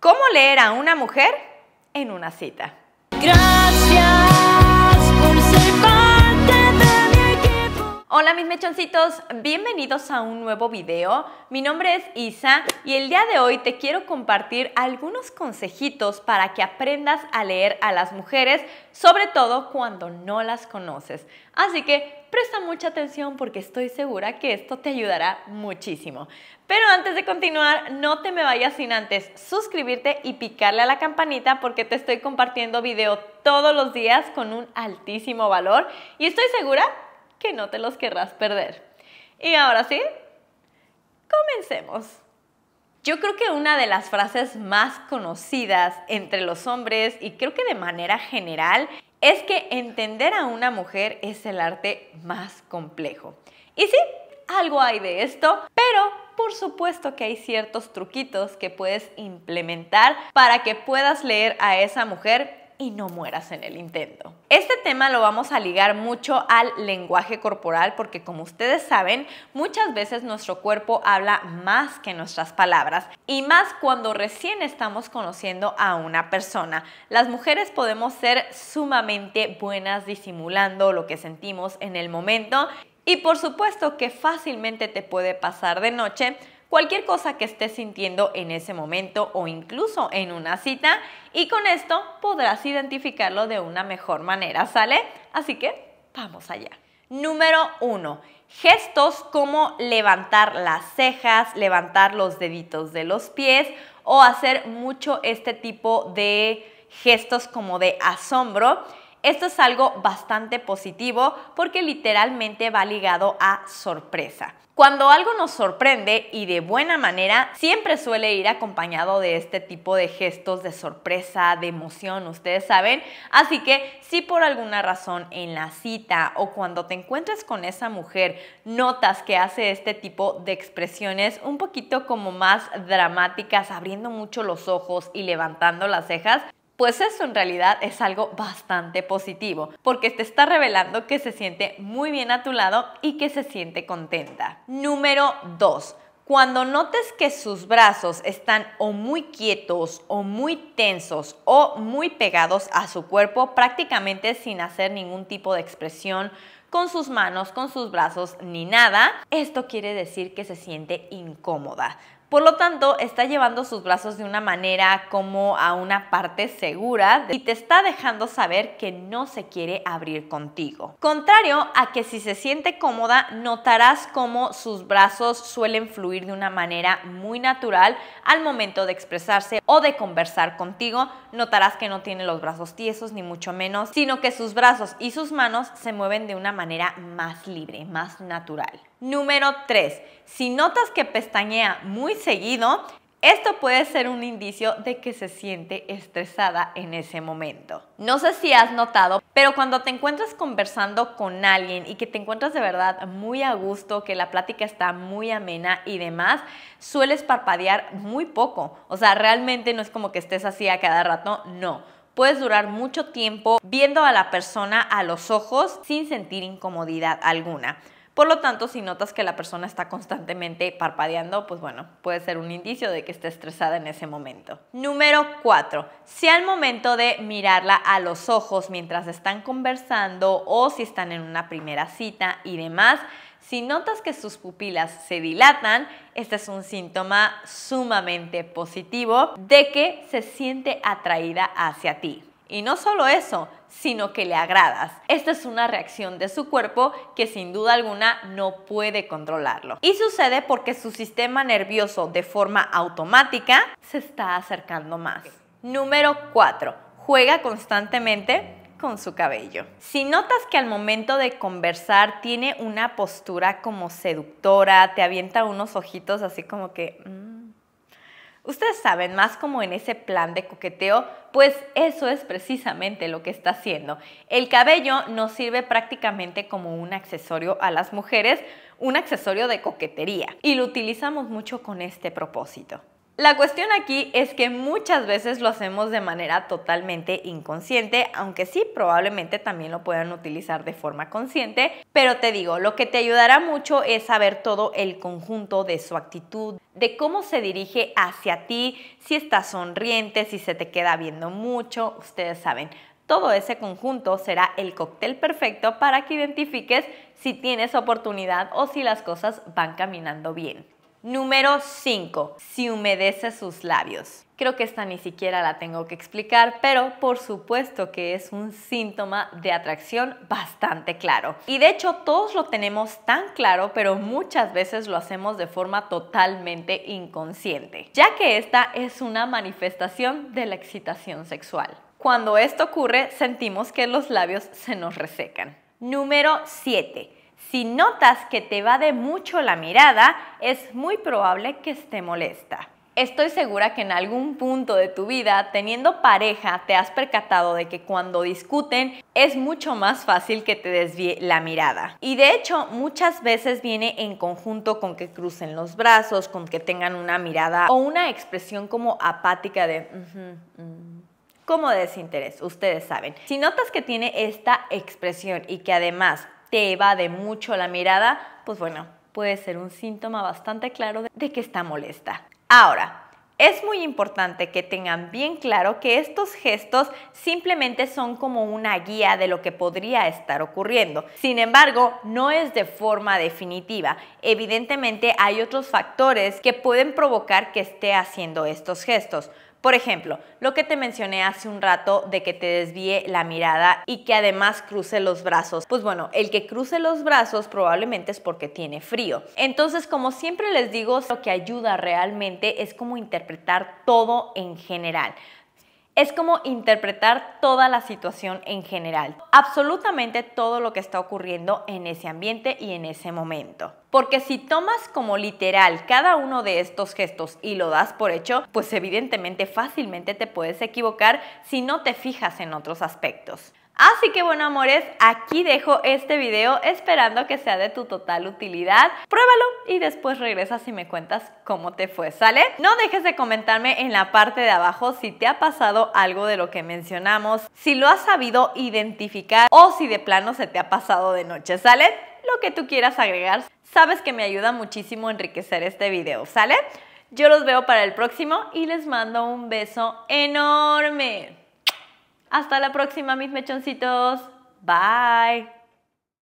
¿Cómo leer a una mujer en una cita? Hola mis mechoncitos, bienvenidos a un nuevo video. Mi nombre es Isa y el día de hoy te quiero compartir algunos consejitos para que aprendas a leer a las mujeres, sobre todo cuando no las conoces. Así que presta mucha atención porque estoy segura que esto te ayudará muchísimo. Pero antes de continuar, no te me vayas sin antes suscribirte y picarle a la campanita porque te estoy compartiendo video todos los días con un altísimo valor y estoy segura que no te los querrás perder. Y ahora sí, comencemos. Yo creo que una de las frases más conocidas entre los hombres y creo que de manera general es que entender a una mujer es el arte más complejo. Y sí, algo hay de esto, pero por supuesto que hay ciertos truquitos que puedes implementar para que puedas leer a esa mujer y no mueras en el intento. Este tema lo vamos a ligar mucho al lenguaje corporal porque como ustedes saben, muchas veces nuestro cuerpo habla más que nuestras palabras y más cuando recién estamos conociendo a una persona. Las mujeres podemos ser sumamente buenas disimulando lo que sentimos en el momento y por supuesto que fácilmente te puede pasar de noche cualquier cosa que estés sintiendo en ese momento o incluso en una cita y con esto podrás identificarlo de una mejor manera, ¿sale? Así que vamos allá. Número 1. Gestos como levantar las cejas, levantar los deditos de los pies o hacer mucho este tipo de gestos como de asombro esto es algo bastante positivo porque literalmente va ligado a sorpresa. Cuando algo nos sorprende y de buena manera, siempre suele ir acompañado de este tipo de gestos de sorpresa, de emoción, ustedes saben. Así que si por alguna razón en la cita o cuando te encuentres con esa mujer notas que hace este tipo de expresiones un poquito como más dramáticas, abriendo mucho los ojos y levantando las cejas, pues eso en realidad es algo bastante positivo, porque te está revelando que se siente muy bien a tu lado y que se siente contenta. Número 2. Cuando notes que sus brazos están o muy quietos o muy tensos o muy pegados a su cuerpo, prácticamente sin hacer ningún tipo de expresión con sus manos, con sus brazos ni nada, esto quiere decir que se siente incómoda. Por lo tanto, está llevando sus brazos de una manera como a una parte segura y te está dejando saber que no se quiere abrir contigo. Contrario a que si se siente cómoda, notarás cómo sus brazos suelen fluir de una manera muy natural al momento de expresarse o de conversar contigo. Notarás que no tiene los brazos tiesos ni mucho menos, sino que sus brazos y sus manos se mueven de una manera más libre, más natural. Número 3. Si notas que pestañea muy seguido, esto puede ser un indicio de que se siente estresada en ese momento. No sé si has notado, pero cuando te encuentras conversando con alguien y que te encuentras de verdad muy a gusto, que la plática está muy amena y demás, sueles parpadear muy poco. O sea, realmente no es como que estés así a cada rato, no. Puedes durar mucho tiempo viendo a la persona a los ojos sin sentir incomodidad alguna. Por lo tanto, si notas que la persona está constantemente parpadeando, pues bueno, puede ser un indicio de que esté estresada en ese momento. Número 4. Si al momento de mirarla a los ojos mientras están conversando o si están en una primera cita y demás, si notas que sus pupilas se dilatan, este es un síntoma sumamente positivo de que se siente atraída hacia ti. Y no solo eso, sino que le agradas. Esta es una reacción de su cuerpo que sin duda alguna no puede controlarlo. Y sucede porque su sistema nervioso de forma automática se está acercando más. Número 4. Juega constantemente con su cabello. Si notas que al momento de conversar tiene una postura como seductora, te avienta unos ojitos así como que... Mm, Ustedes saben, más como en ese plan de coqueteo, pues eso es precisamente lo que está haciendo. El cabello nos sirve prácticamente como un accesorio a las mujeres, un accesorio de coquetería, y lo utilizamos mucho con este propósito. La cuestión aquí es que muchas veces lo hacemos de manera totalmente inconsciente, aunque sí, probablemente también lo puedan utilizar de forma consciente, pero te digo, lo que te ayudará mucho es saber todo el conjunto de su actitud, de cómo se dirige hacia ti, si está sonriente, si se te queda viendo mucho, ustedes saben. Todo ese conjunto será el cóctel perfecto para que identifiques si tienes oportunidad o si las cosas van caminando bien. Número 5. Si humedece sus labios. Creo que esta ni siquiera la tengo que explicar, pero por supuesto que es un síntoma de atracción bastante claro. Y de hecho todos lo tenemos tan claro, pero muchas veces lo hacemos de forma totalmente inconsciente, ya que esta es una manifestación de la excitación sexual. Cuando esto ocurre, sentimos que los labios se nos resecan. Número 7 si notas que te va de mucho la mirada, es muy probable que esté molesta. Estoy segura que en algún punto de tu vida, teniendo pareja, te has percatado de que cuando discuten es mucho más fácil que te desvíe la mirada. Y de hecho, muchas veces viene en conjunto con que crucen los brazos, con que tengan una mirada o una expresión como apática de... Mm, como desinterés, ustedes saben. Si notas que tiene esta expresión y que además te evade mucho la mirada, pues bueno, puede ser un síntoma bastante claro de que está molesta. Ahora, es muy importante que tengan bien claro que estos gestos simplemente son como una guía de lo que podría estar ocurriendo. Sin embargo, no es de forma definitiva. Evidentemente hay otros factores que pueden provocar que esté haciendo estos gestos. Por ejemplo, lo que te mencioné hace un rato de que te desvíe la mirada y que además cruce los brazos. Pues bueno, el que cruce los brazos probablemente es porque tiene frío. Entonces, como siempre les digo, lo que ayuda realmente es como interpretar todo en general es como interpretar toda la situación en general, absolutamente todo lo que está ocurriendo en ese ambiente y en ese momento. Porque si tomas como literal cada uno de estos gestos y lo das por hecho, pues evidentemente fácilmente te puedes equivocar si no te fijas en otros aspectos. Así que bueno amores, aquí dejo este video esperando que sea de tu total utilidad. Pruébalo y después regresas y me cuentas cómo te fue, ¿sale? No dejes de comentarme en la parte de abajo si te ha pasado algo de lo que mencionamos, si lo has sabido identificar o si de plano se te ha pasado de noche, ¿sale? Lo que tú quieras agregar, sabes que me ayuda muchísimo a enriquecer este video, ¿sale? Yo los veo para el próximo y les mando un beso enorme. Hasta la próxima, mis mechoncitos. Bye.